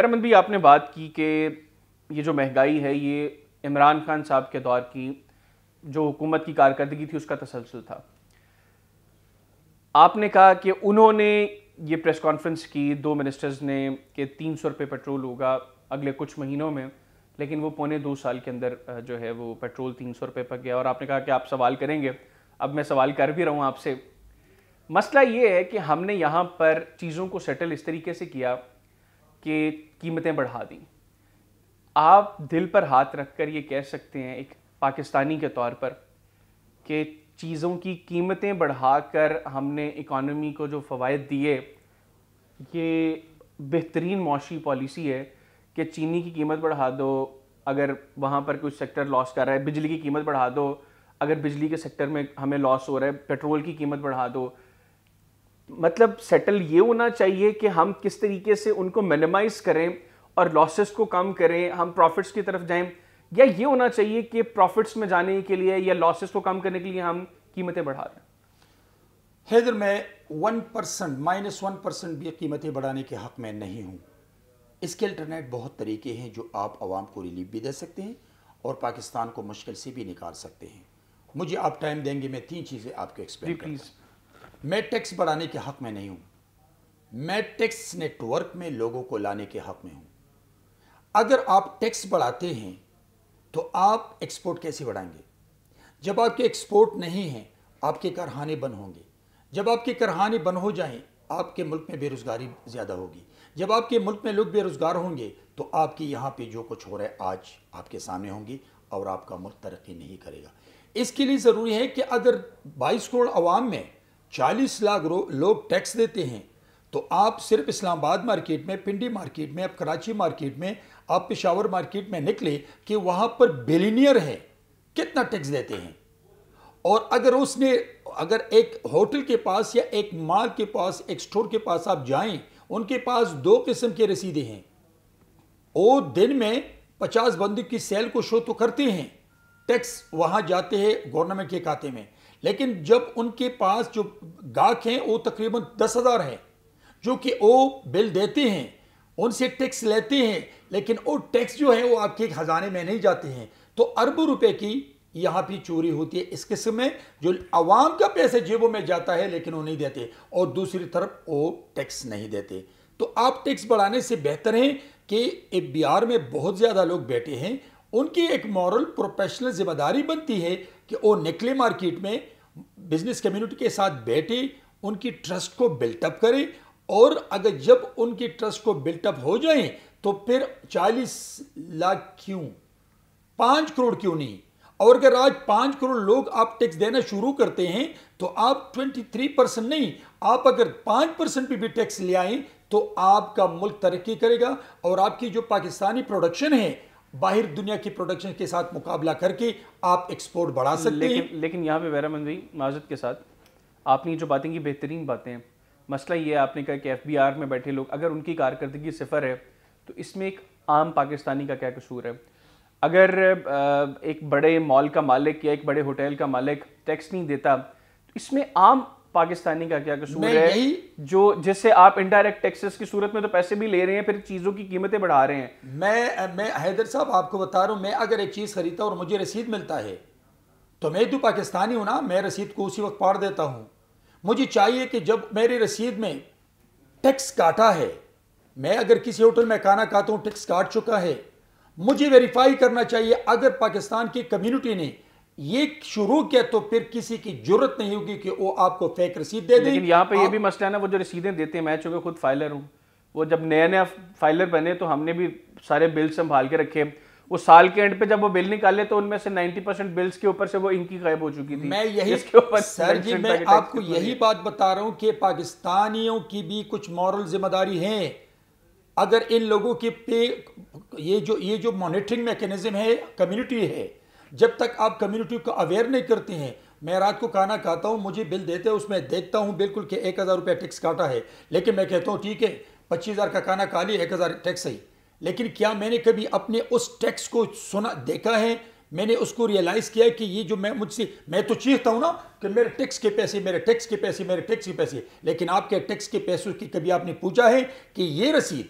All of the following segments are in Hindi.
बैरमन भी आपने बात की कि ये जो महंगाई है ये इमरान खान साहब के दौर की जो हुकूमत की कारकर्दगी थी उसका तसलसल था आपने कहा कि उन्होंने ये प्रेस कॉन्फ्रेंस की दो मिनिस्टर्स ने कि तीन सौ रुपये पेट्रोल होगा अगले कुछ महीनों में लेकिन वो पौने दो साल के अंदर जो है वो पेट्रोल तीन सौ रुपये पक गया और आपने कहा कि आप सवाल करेंगे अब मैं सवाल कर भी रहा हूँ आपसे मसला ये है कि हमने यहाँ पर चीज़ों को सेटल इस तरीके से किया के कीमतें बढ़ा दी आप दिल पर हाथ रख कर ये कह सकते हैं एक पाकिस्तानी के तौर पर कि चीज़ों की कीमतें बढ़ा कर हमने इकॉनमी को जो फ़वाद दिए ये बेहतरीन मौशी पॉलिसी है कि चीनी की कीमत बढ़ा दो अगर वहाँ पर कुछ सेक्टर लॉस कर रहा है बिजली की कीमत बढ़ा दो अगर बिजली के सेक्टर में हमें लॉस हो रहा है पेट्रोल की कीमत बढ़ा दो मतलब सेटल ये होना चाहिए कि हम किस तरीके से उनको मिनिमाइज करें और लॉसेस को कम करें हम प्रॉफिट्स की तरफ जाएं या ये होना चाहिए कि प्रॉफिट्स में जाने के लिए या लॉसेस को कम करने के लिए हम कीमतें बढ़ा रहे हैं हैदर मैं one percent minus one percent भी कीमतें बढ़ाने के हक़ में नहीं हूँ इसके अल्टरनेट बहुत तरीके हैं जो आप आवाम को रिलीफ भी दे सकते हैं और पाकिस्तान को मुश्किल से भी निकाल सकते हैं मुझे आप टाइम देंगे मैं तीन चीज़ें आपको एक्सप्लेन करूँगा मैं टैक्स बढ़ाने के हक में नहीं हूं मैं टैक्स नेटवर्क में लोगों को लाने के हक में हूं अगर आप टैक्स बढ़ाते हैं तो आप एक्सपोर्ट कैसे बढ़ाएंगे जब आपके एक्सपोर्ट नहीं हैं आपके करहाने बंद होंगे जब आपके करहाने बंद हो जाएं आपके मुल्क में बेरोज़गारी ज़्यादा होगी जब आपके मुल्क में लोग बेरोज़गार होंगे तो आपके यहाँ पे जो कुछ हो रहा है आज आपके सामने होंगी और आपका मुल्क तरक्की नहीं करेगा इसके लिए ज़रूरी है कि अगर बाईस करोड़ आवाम में चालीस लाख लोग टैक्स देते हैं तो आप सिर्फ इस्लामाबाद मार्केट में पिंडी मार्केट में आप कराची मार्केट में आप पिशावर मार्केट में निकले कि वहाँ पर बिलीनियर है कितना टैक्स देते हैं और अगर उसने अगर एक होटल के पास या एक माल के पास एक स्टोर के पास आप जाएं उनके पास दो किस्म के रसीदे हैं वो दिन में पचास बंदूक की सेल को शो तो करते हैं टैक्स वहाँ जाते हैं गवर्नमेंट के खाते में लेकिन जब उनके पास जो गाहक हैं वो तकरीबन दस हज़ार हैं जो कि वो बिल देते हैं उनसे टैक्स लेते हैं लेकिन वो टैक्स जो है वो आपके ख़जाने में नहीं जाते हैं तो अरबों रुपए की यहाँ पर चोरी होती है इस किस्म में जो आवाम का पैसे जेबों में जाता है लेकिन वो नहीं देते और दूसरी तरफ वो टैक्स नहीं देते तो आप टैक्स बढ़ाने से बेहतर हैं कि बिहार में बहुत ज़्यादा लोग बैठे हैं उनकी एक मॉरल प्रोफेशनल जिम्मेदारी बनती है कि वो निकले मार्केट में बिजनेस कम्युनिटी के साथ बैठे उनकी ट्रस्ट को बिल्टअप करें और अगर जब उनकी ट्रस्ट को बिल्टअप हो जाए तो फिर 40 लाख क्यों पाँच करोड़ क्यों नहीं और अगर आज पाँच करोड़ लोग आप टैक्स देना शुरू करते हैं तो आप 23 परसेंट नहीं आप अगर पाँच परसेंट पर भी टैक्स ले आए तो आपका मुल्क तरक्की करेगा और आपकी जो पाकिस्तानी प्रोडक्शन है बाहर दुनिया की प्रोडक्शन के साथ मुकाबला करके आप एक्सपोर्ट बढ़ा सकते लेकिन, हैं लेकिन यहाँ पे वैरामन मंदी माजद के साथ आपने जो बातें की बेहतरीन बातें हैं मसला ये है आपने कहा कि एफ में बैठे लोग अगर उनकी कारकर्दगी सिफर है तो इसमें एक आम पाकिस्तानी का क्या कसूर है अगर एक बड़े मॉल का मालिक या एक बड़े होटल का मालिक टैक्स नहीं देता तो इसमें आम पाकिस्तानी का क्या कसूर है यही जो जिससे आप इनडायरेक्ट टैक्सेस की सूरत में तो पैसे भी ले रहे हैं फिर चीज़ों की कीमतें बढ़ा रहे हैं मैं मैं हैदर साहब आपको बता रहा हूं मैं अगर एक चीज़ खरीदता और मुझे रसीद मिलता है तो मैं तो पाकिस्तानी हूं ना मैं रसीद को उसी वक्त पाड़ देता हूं मुझे चाहिए कि जब मेरी रसीद में टैक्स काटा है मैं अगर किसी होटल में खाना खाता हूँ टैक्स काट चुका है मुझे वेरीफाई करना चाहिए अगर पाकिस्तान की कम्युनिटी ने ये शुरू किया तो फिर किसी की जरूरत नहीं होगी कि वो आपको फेक रसीद दे लेकिन यहाँ पे आप... ये भी मसला है ना वो जो रसीदें देते हैं मैं चूंकि खुद फाइलर हूँ वो जब नया नया फाइलर बने तो हमने भी सारे बिल संभाल के रखे वो साल के एंड पे जब वो बिल निकाले तो उनमें से 90 परसेंट बिल्स के ऊपर से वो इनकी गायब हो चुकी थी मैं यही इसके ऊपर सर जी मैं आपको यही बात बता रहा हूँ कि पाकिस्तानियों की भी कुछ मॉरल जिम्मेदारी है अगर इन लोगों के पे ये जो ये जो मॉनिटरिंग मैकेनिज्म है कम्युनिटी है जब तक आप कम्युनिटी को अवेयर नहीं करते हैं मैं रात को खाना खाता हूँ मुझे बिल देते हैं उसमें देखता हूँ बिल्कुल कि एक हज़ार रुपया टैक्स काटा है लेकिन मैं कहता हूँ ठीक है पच्चीस हज़ार का खाना खा लिया एक हज़ार टैक्स सही लेकिन क्या मैंने कभी अपने उस टैक्स को सुना देखा है मैंने उसको रियलाइज किया कि ये जो मैं मुझसे मैं तो चीखता हूँ ना कि मेरे टैक्स के पैसे मेरे टैक्स के पैसे मेरे टैक्स के पैसे लेकिन आपके टैक्स के पैसों की कभी आपने पूछा है कि ये रसीद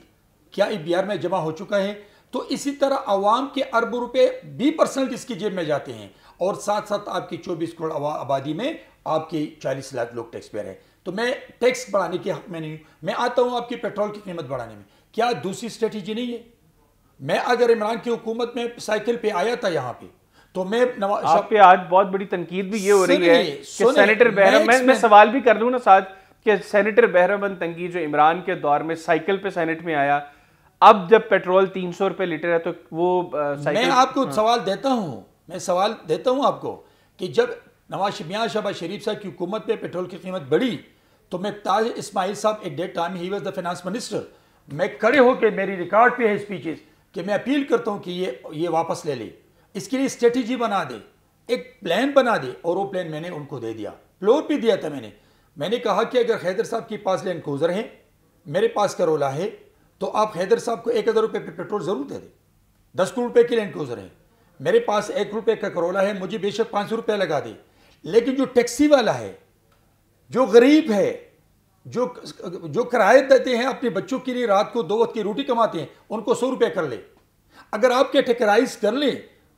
क्या ई में जमा हो चुका है तो इसी तरह अवाम के अरबों रुपए बी परसेंट इसकी जेब में जाते हैं और साथ साथ आपकी चौबीस करोड़ आबादी में आपके चालीस लाख लोग टैक्स पेयर हैं तो मैं टैक्स बढ़ाने के हक में नहीं हूं मैं आता हूं आपकी पेट्रोल की कीमत बढ़ाने में क्या दूसरी स्ट्रेटेजी नहीं है मैं अगर इमरान की हुकूमत में साइकिल पे आया था यहाँ पे तो मैं आप पे आज बहुत बड़ी तनकीद भी ये हो रही है कि सेनेटर बहरम मैं, मैं सवाल भी कर लूँ ना साथ कि सेनेटर बहरमन तंगी जो इमरान के दौर में साइकिल पे सेनेट में आया अब जब पेट्रोल तीन सौ रुपए लीटर है तो वो आ, मैं आपको हाँ। सवाल देता हूँ मैं सवाल देता हूँ आपको कि जब नवाज मियाँ शहबाज शरीफ साहब की हुकूमत पे पेट्रोल की कीमत बढ़ी तो मैं ताज इस्माइल साहब at that time he was the finance minister मैं खड़े होकर मेरी रिकॉर्ड पे है स्पीचेस कि मैं अपील करता हूँ कि ये ये वापस ले ले इसके लिए स्ट्रेटेजी बना दे एक प्लान बना दे और वो प्लान मैंने उनको दे दिया फ्लोर भी दिया था मैंने मैंने कहा कि अगर हैदर साहब के पास लैंड क्रूज़र है मेरे पास करोला है तो आप हैदर साहब को एक हज़ार रुपये पे पेट्रोल ज़रूर दे दें दस करोड़ रुपये की लैंड क्रूज़र है मेरे पास एक रुपये का करोला है मुझे बेशक पाँच सौ रुपया लगा दे लेकिन जो टैक्सी वाला है जो गरीब है जो जो किराए देते हैं अपने बच्चों के लिए रात को दो वक्त की रोटी कमाते हैं उनको सौ रुपये कर ले अगर आप ठेकराइज कर लें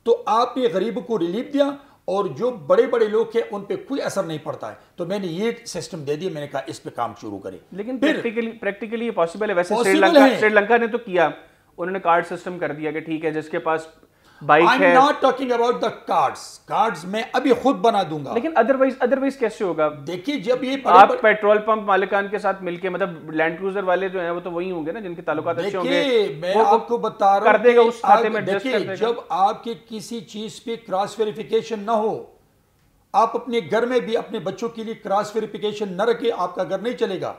तो आपने गरीब को रिलीफ दिया और जो बड़े बड़े लोग हैं उन पे कोई असर नहीं पड़ता है तो मैंने ये सिस्टम दे दिया मैंने कहा इस पे काम शुरू करें लेकिन प्रैक्टिकली प्रैक्टिकली पॉसिबल है वैसे श्रीलंका श्रीलंका ने तो किया उन्होंने कार्ड सिस्टम कर दिया कि ठीक है जिसके पास बाइक है not talking about the cards cards मैं अभी खुद बना दूंगा लेकिन अदरवाइज अदरवाइज कैसे होगा देखिए जब ये पड़े आप पड़े... पेट्रोल पंप मालिकान के साथ मिलके मतलब लैंड क्रूजर वाले जो है वो तो वही होंगे ना जिनके तालुक अच्छे होंगे मैं आपको बता रहा कर देगा उस खाते में देखिए जब आपके किसी चीज पे क्रॉस वेरिफिकेशन ना हो आप अपने घर में भी अपने बच्चों के लिए क्रॉस वेरिफिकेशन न रखे आपका घर नहीं चलेगा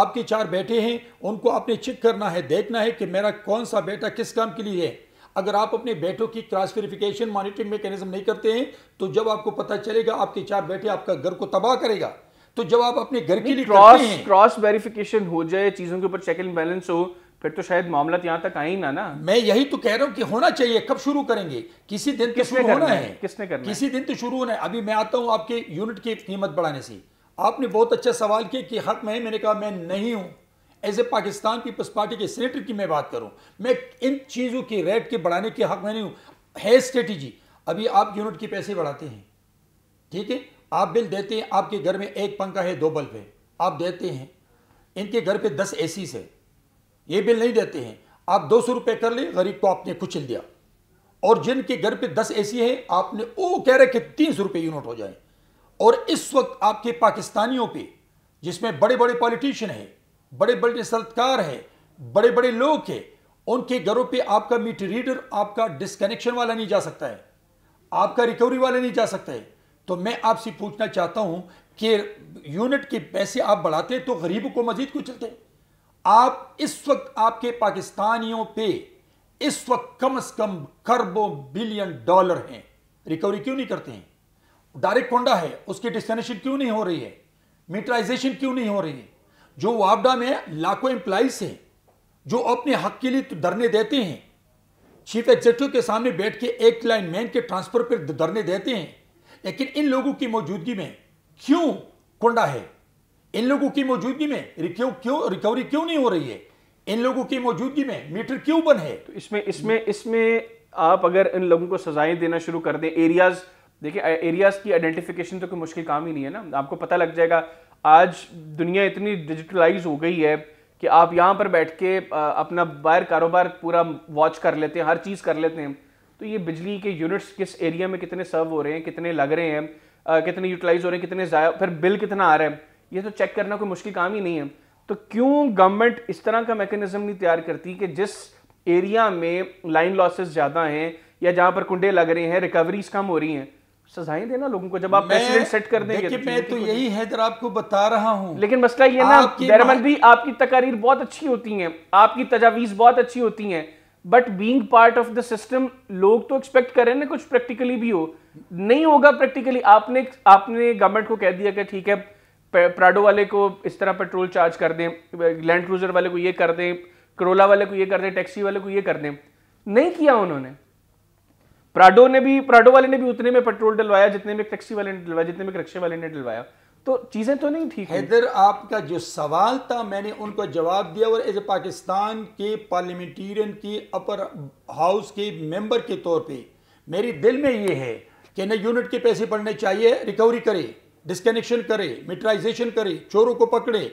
आपके चार बेटे हैं उनको आपने चेक करना है देखना है कि मेरा कौन सा बेटा किस काम के लिए है अगर आप अपने बैठों की क्रॉस वेरिफिकेशन मॉनिटरिंग मैकेनिज्म नहीं करते हैं तो जब आपको पता चलेगा आपके चार बैठे आपका घर को तबाह करेगा तो जब आप अपने घर के लिए क्रॉस क्रॉस वेरिफिकेशन हो जाए चीजों के ऊपर चेक एंड बैलेंस हो फिर तो शायद मामला तो यहां तक आई ना ना मैं यही तो कह रहा हूं कि होना चाहिए कब शुरू करेंगे किसी दिन तो किसने तो शुरू होना है, है? किसने करना किसी दिन तो शुरू होना है अभी मैं आता हूं आपके यूनिट की कीमत बढ़ाने से आपने बहुत अच्छा सवाल किया कि हक में मैंने कहा मैं नहीं हूं एज ए पाकिस्तान पीपल्स पार्टी के सीनेटर की मैं बात करूँ मैं इन चीज़ों की रेट के बढ़ाने के हक में नहीं हूँ है स्ट्रेटी अभी आप यूनिट के पैसे बढ़ाते हैं ठीक है आप बिल देते हैं आपके घर में एक पंखा है दो बल्ब है आप देते हैं इनके घर पे दस ए सी है ये बिल नहीं देते हैं आप दो सौ रुपये कर ले गरीब को आपने कुचल दिया और जिनके घर पे दस ए सी है आपने वो कह रहे कि तीन सौ रुपये यूनिट हो जाए और इस वक्त आपके पाकिस्तानियों पे जिसमें बड़े बड़े पॉलिटिशियन हैं बड़े बड़े सरकार हैं बड़े बड़े लोग हैं उनके घरों पे आपका मीट रीडर आपका डिस्कनेक्शन वाला नहीं जा सकता है आपका रिकवरी वाला नहीं जा सकता है तो मैं आपसे पूछना चाहता हूं कि यूनिट के पैसे आप बढ़ाते तो गरीबों को मजीद चलते आप इस वक्त आपके पाकिस्तानियों पे इस वक्त कम से कम खरबों बिलियन डॉलर हैं रिकवरी क्यों नहीं करते हैं डायरेक्ट कोंडा है उसकी डिस्कनेक्शन क्यों नहीं हो रही है मीटराइजेशन क्यों नहीं हो रही है जो वापडा में लाखों एम्प्लॉज हैं जो अपने हक के लिए तो धरने देते हैं चीफ एग्जेक्टिव के सामने बैठ के एक लाइन मैन के ट्रांसफर पर धरने देते हैं लेकिन इन लोगों की मौजूदगी में क्यों कुंडा है इन लोगों की मौजूदगी में क्यों रिकवरी क्यों नहीं हो रही है इन लोगों की मौजूदगी में मीटर क्यों बन है तो इसमें इसमें इसमें आप अगर इन लोगों को सजाएं देना शुरू कर दें एरियाज देखिए एरियाज की आइडेंटिफिकेशन तो कोई मुश्किल काम ही नहीं है ना आपको पता लग जाएगा आज दुनिया इतनी डिजिटलाइज हो गई है कि आप यहाँ पर बैठ के अपना बाहर कारोबार पूरा वॉच कर लेते हैं हर चीज़ कर लेते हैं तो ये बिजली के यूनिट्स किस एरिया में कितने सर्व हो रहे हैं कितने लग रहे हैं आ, कितने यूटिलाइज हो रहे हैं कितने ज़ाय फिर बिल कितना आ रहा है ये तो चेक करना कोई मुश्किल काम ही नहीं है तो क्यों गवर्नमेंट इस तरह का मैकेनिज्म नहीं तैयार करती कि जिस एरिया में लाइन लॉसेस ज़्यादा हैं या जहाँ पर कुंडे लग रहे हैं रिकवरीज कम हो रही हैं सजाएं देना लोगों को जब आप प्रेसिडेंट सेट कर देंगे देखिए मैं तो यही हैदराबाद आपको बता रहा हूं लेकिन मसला ये ना बैरमन भी आपकी तकारीर बहुत अच्छी होती हैं आपकी तजावीज बहुत अच्छी होती हैं but being part of the system लोग तो एक्सपेक्ट कर हैं ना कुछ प्रैक्टिकली भी हो नहीं होगा प्रैक्टिकली आपने आपने गवर्नमेंट को कह दिया कि ठीक है प्राडो वाले को इस तरह पेट्रोल चार्ज कर दें लैंड क्रूजर वाले को ये कर दें करोला वाले को ये कर दें टैक्सी वाले को ये कर दें नहीं किया उन्होंने प्राडो ने भी प्राडो वाले ने भी उतने में पेट्रोल डलवाया जितने में टैक्सी वाले ने डलवाया जितने में रिक्शे वाले ने डलवाया तो चीज़ें तो नहीं ठीक हैदर आपका जो सवाल था मैंने उनको जवाब दिया और एज ए पाकिस्तान के पार्लियामेंटेरियन के अपर हाउस के मेंबर के तौर पे मेरे दिल में ये है कि न यूनिट के पैसे पड़ने चाहिए रिकवरी करे डिस्कनेक्शन करे मिटराइजेशन करे चोरों को पकड़े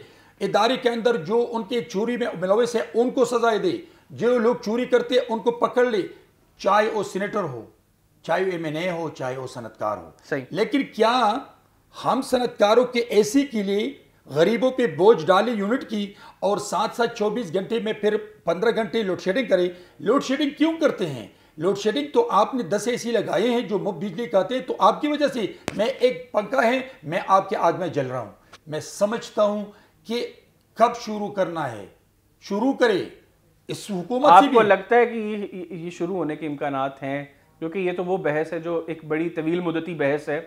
इदारे के अंदर जो उनके चोरी में मिलवस है उनको सजाए दे जो लोग चोरी करते हैं उनको पकड़ ले चाहे वो सीनेटर हो चाहे वो एम हो चाहे वो सनतकार हो सही लेकिन क्या हम सनतकारों के एसी के लिए गरीबों पे बोझ डाले यूनिट की और साथ साथ 24 घंटे में फिर 15 घंटे लोड शेडिंग करें लोड शेडिंग क्यों करते हैं लोड शेडिंग तो आपने 10 एसी लगाए हैं जो मुफ्त बिजली कहते हैं तो आपकी वजह से मैं एक पंखा है मैं आपके आग में जल रहा हूँ मैं समझता हूँ कि कब शुरू करना है शुरू करें इस हुकूमत आपको लगता है कि ये ये शुरू होने के इम्कान हैं क्योंकि ये तो वो बहस है जो एक बड़ी तवील मुदती बहस है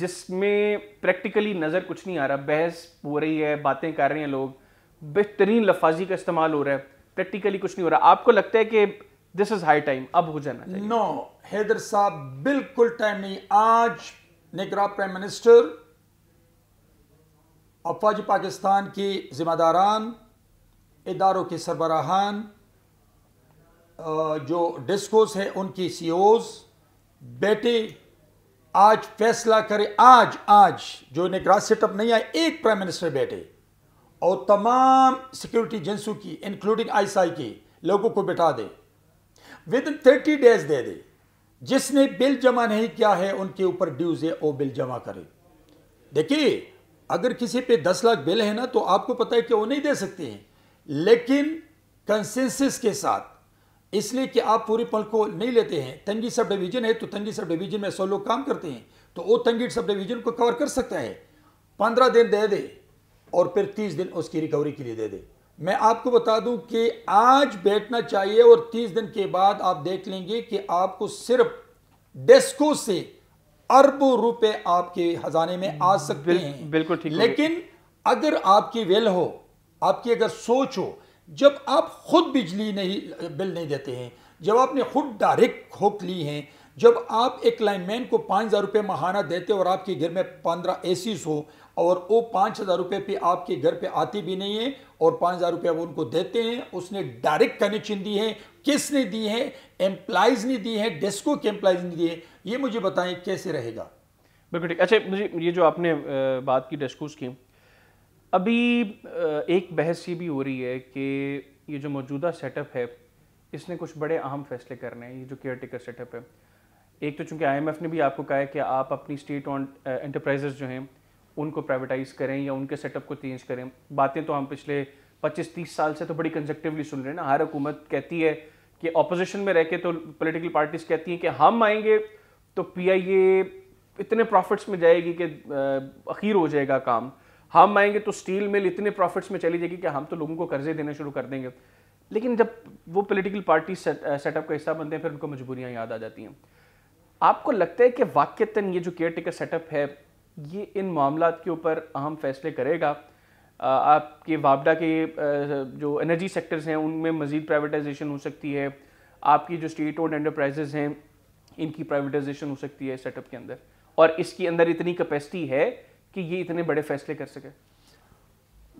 जिसमें प्रैक्टिकली नज़र कुछ नहीं आ रहा बहस हो रही है बातें कर रहे हैं लोग बेहतरीन लफाजी का इस्तेमाल हो रहा है प्रैक्टिकली कुछ नहीं हो रहा आपको लगता है कि दिस इज़ हाई टाइम अब हो जाना चाहिए नो no, हैदर साहब बिल्कुल टाइम नहीं आज निगरा प्राइम मिनिस्टर अफवाज पाकिस्तान की जिम्मेदारान इदारों के सरबराहान जो डिस्कोस है उनकी सी ओज बेटे आज फैसला करें आज आज जो इन्हें ग्रास सेटअप नहीं आए एक प्राइम मिनिस्टर बैठे और तमाम सिक्योरिटी एजेंसियों की इंक्लूडिंग आईसीआई की लोगों को बिठा दे विद इन थर्टी डेज दे दे जिसने बिल जमा नहीं किया है उनके ऊपर ड्यूज है वो बिल जमा करे देखिए अगर किसी पे दस लाख बिल है ना तो आपको पता है कि वो नहीं दे सकते हैं लेकिन कंसेंसिस के साथ इसलिए कि आप पूरी पल को नहीं लेते हैं तंगी सब डिवीजन है तो तंगी सब डिवीजन में सौ लोग काम करते हैं तो वो तंगी सब डिवीजन को कवर कर सकता है पंद्रह दिन दे दे और फिर तीस दिन उसकी रिकवरी के लिए दे दे मैं आपको बता दूं कि आज बैठना चाहिए और तीस दिन के बाद आप देख लेंगे कि आपको सिर्फ डेस्को से अरबों रुपए आपके खजाने में आ सकते हैं बिल्कुल ठीक लेकिन अगर आपकी वेल हो आपकी अगर सोच हो जब आप खुद बिजली नहीं बिल नहीं देते हैं जब आपने खुद डायरेक्ट खोक ली हैं जब आप एक लाइनमैन को पाँच हज़ार रुपये महाना देते और आपके घर में पंद्रह ए हो और वो पाँच हज़ार रुपये पे आपके घर पे आती भी नहीं है और पाँच हज़ार रुपये वो उनको देते हैं उसने डायरेक्ट कनेक्शन दी है किसने दी है एम्प्लाइज ने दी है डेस्को के एम्प्लाइज ने दिए ये मुझे बताएं कैसे रहेगा बिल्कुल ठीक अच्छा मुझे ये जो आपने बात की डेस्को स्कीम अभी एक बहस ये भी हो रही है कि ये जो मौजूदा सेटअप है इसने कुछ बड़े अहम फैसले करने हैं ये जो केयर टेकर सेटअप है एक तो चूंकि आईएमएफ ने भी आपको कहा है कि आप अपनी स्टेट ऑन एंटरप्राइजेस जो हैं उनको प्राइवेटाइज करें या उनके सेटअप को चेंज करें बातें तो हम पिछले 25-30 साल से तो बड़ी कंजक्टिवली सुन रहे हैं ना हर हुकूमत कहती है कि अपोजिशन में रह के तो पोलिटिकल पार्टीज कहती हैं कि हम आएंगे तो पी इतने प्रॉफिट्स में जाएगी कि अखीर हो जाएगा काम हम आएंगे तो स्टील मिल इतने प्रॉफिट्स में चली जाएगी कि हम तो लोगों को कर्जे देने शुरू कर देंगे लेकिन जब वो पॉलिटिकल पार्टी सेटअप का हिस्सा बनते हैं फिर उनको मजबूरियाँ याद आ जाती हैं आपको लगता है कि वाक्यतन ये जो केयर टेकर सेटअप है ये इन मामला के ऊपर अहम फैसले करेगा आपके वापडा के जो एनर्जी सेक्टर्स हैं उनमें मज़ीद प्राइवेटाइजेशन हो सकती है आपकी जो स्टेट ओन एंटरप्राइजेज हैं इनकी प्राइवेटाइजेशन हो सकती है सेटअप के अंदर और इसके अंदर इतनी कैपेसिटी है कि ये इतने बड़े फैसले कर सके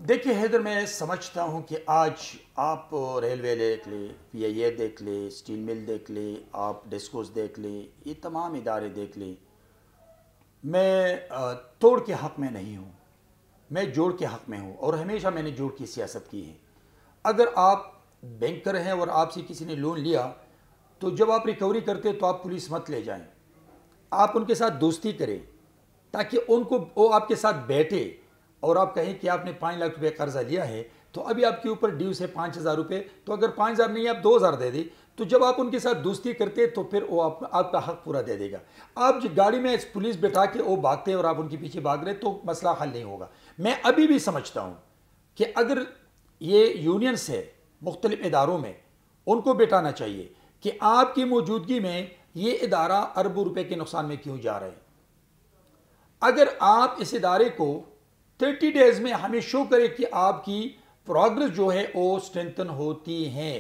देखिए हैदर मैं समझता हूँ कि आज आप रेलवे देख ले पी आई ए देख ले स्टील मिल देख ले आप डिस्कोस देख ले ये तमाम इदारे देख ले मैं तोड़ के हक़ में नहीं हूँ मैं जोड़ के हक़ में हूँ और हमेशा मैंने जोड़ की सियासत की है अगर आप बैंकर हैं और आपसे किसी ने लोन लिया तो जब आप रिकवरी करते तो आप पुलिस मत ले जाएं आप उनके साथ दोस्ती करें ताकि उनको वो आपके साथ बैठे और आप कहें कि आपने पाँच लाख रुपये कर्जा लिया है तो अभी आपके ऊपर ड्यूस है पाँच हज़ार रुपये तो अगर पाँच हज़ार नहीं आप दो हज़ार दे दें तो जब आप उनके साथ दोस्ती करते तो फिर वो आप, आपका हक पूरा दे देगा आप जो गाड़ी में पुलिस बैठा के वो भागते और आप उनके पीछे भाग रहे तो मसला हल नहीं होगा मैं अभी भी समझता हूँ कि अगर ये यूनियंस है मुख्तलिफ इदारों में उनको बैठाना चाहिए कि आपकी मौजूदगी में ये इदारा अरबों रुपये के नुकसान में क्यों जा रहे हैं अगर आप इस इदारे को 30 डेज़ में हमें शो करें कि आपकी प्रोग्रेस जो है वो स्ट्रेंथन होती है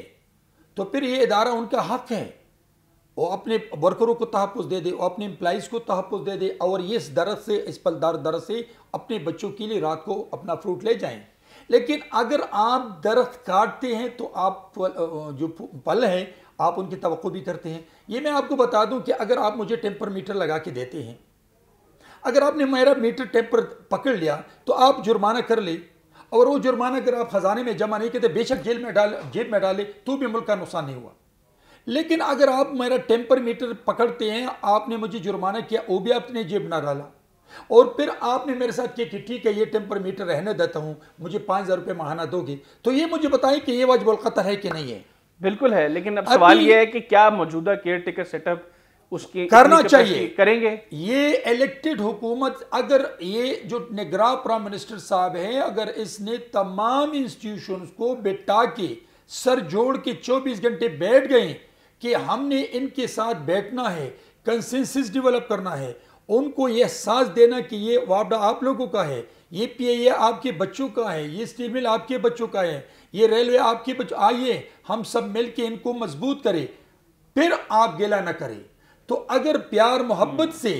तो फिर ये इदारा उनका हक है वो अपने वर्करों को तहफ़ दे दे वो अपने एम्प्लाइज़ को तहफ़ दे दे और ये इस दरस से इस पलदार दरस से अपने बच्चों के लिए रात को अपना फ्रूट ले जाएं लेकिन अगर आप दरख्त काटते हैं तो आप जो पल हैं आप उनकी तो भी करते हैं ये मैं आपको बता दूं कि अगर आप मुझे टेम्पर मीटर लगा के देते हैं अगर आपने मेरा मीटर टेप पर पकड़ लिया तो आप जुर्माना कर ले और वो जुर्माना अगर आप खजाने में जमा नहीं करते तो बेशक जेल में डाल जेब में डाले तो भी मुल्क का नुकसान नहीं हुआ लेकिन अगर आप मेरा टेम्पर मीटर पकड़ते हैं आपने मुझे जुर्माना किया वो भी आपने जेब ना डाला और फिर आपने मेरे साथ किया कि ठीक है ये टेम्पर मीटर रहने देता हूँ मुझे पाँच हज़ार रुपये महाना दोगे तो ये मुझे बताएं कि ये वाजबुल क़तर है कि नहीं है बिल्कुल है लेकिन अब सवाल ये है कि क्या मौजूदा केयर टेकर सेटअप उसके करना चाहिए करेंगे ये इलेक्टेड हुकूमत अगर ये जो निगरा प्राइम मिनिस्टर साहब हैं अगर इसने तमाम इंस्टीट्यूशन को बिटा के सर जोड़ के 24 घंटे बैठ गए कि हमने इनके साथ बैठना है कंसेंसिस डेवलप करना है उनको ये एहसास देना कि ये वापडा आप लोगों का है ये पी ए आपके बच्चों का है ये स्टील मिल आपके बच्चों का है ये रेलवे आपके बच्चों आइए हम सब मिलके इनको मजबूत करें फिर आप गिला ना करें तो अगर प्यार मोहब्बत से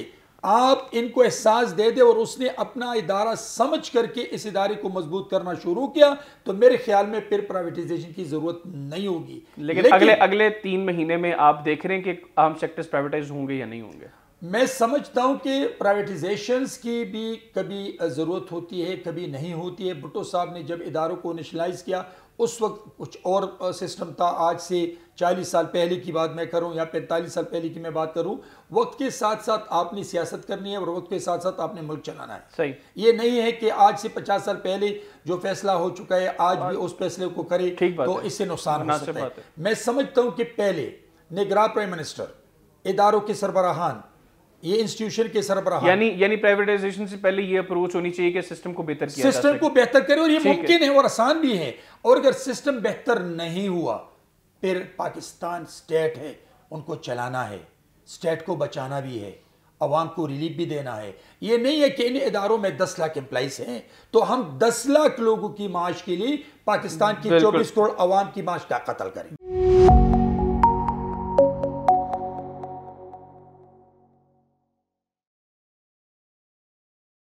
आप इनको एहसास दे दे और उसने अपना इदारा समझ करके इस इदारे को मजबूत करना शुरू किया तो मेरे ख्याल में फिर प्राइवेटाइजेशन की जरूरत नहीं होगी लेकिन, लेकिन अगले अगले तीन महीने में आप देख रहे हैं कि आम सेक्टर्स प्राइवेटाइज होंगे या नहीं होंगे मैं समझता हूं कि प्राइवेटाइजेशन की भी कभी ज़रूरत होती है कभी नहीं होती है भुट्टो साहब ने जब इदारों को नेशनलाइज किया उस वक्त कुछ और सिस्टम था आज से 40 साल पहले की बात मैं करूं या 45 साल पहले की मैं बात करूं वक्त के साथ साथ आपने सियासत करनी है और वक्त के साथ साथ आपने मुल्क चलाना है सही ये नहीं है कि आज से 50 साल पहले जो फैसला हो चुका है आज भी उस फैसले को करे तो इससे नुकसान हो सकता है मैं समझता हूँ कि पहले निगरा प्राइम मिनिस्टर इदारों के सरबराहान ये इंस्टीट्यूशन के सरबराह यानी यानी प्राइवेटाइजेशन से पहले ये अप्रोच होनी चाहिए कि सिस्टम को बेहतर किया सिस्टम को बेहतर करें और ये मुमकिन है।, है और आसान भी है और अगर सिस्टम बेहतर नहीं हुआ फिर पाकिस्तान स्टेट है उनको चलाना है स्टेट को बचाना भी है आवाम को रिलीफ भी देना है ये नहीं है कि इन इदारों में दस लाख एम्प्लाइज हैं तो हम दस लाख लोगों की माश के लिए पाकिस्तान की चौबीस करोड़ आवाम की माश का कतल करें